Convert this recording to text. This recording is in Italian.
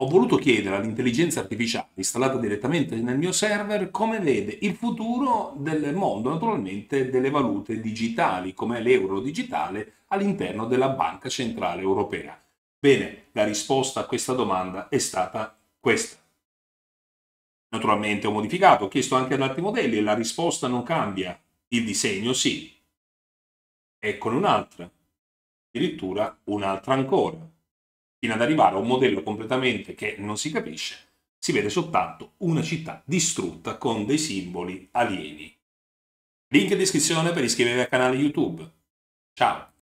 ho voluto chiedere all'intelligenza artificiale installata direttamente nel mio server come vede il futuro del mondo naturalmente delle valute digitali come l'euro digitale all'interno della Banca Centrale Europea. Bene, la risposta a questa domanda è stata questa. Naturalmente ho modificato, ho chiesto anche ad altri modelli e la risposta non cambia. Il disegno sì. Eccone un'altra, addirittura un'altra ancora fino ad arrivare a un modello completamente che non si capisce, si vede soltanto una città distrutta con dei simboli alieni. Link in descrizione per iscrivervi al canale YouTube. Ciao!